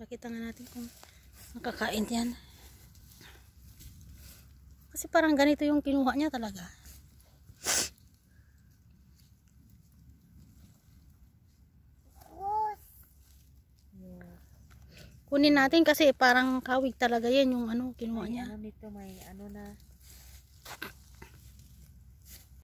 Pakita nga natin kung makakain yan. Kasi parang ganito yung kinuha niya talaga. Kunin natin kasi parang kawig talaga yan yung ano kinuha niya. May ano nito may ano na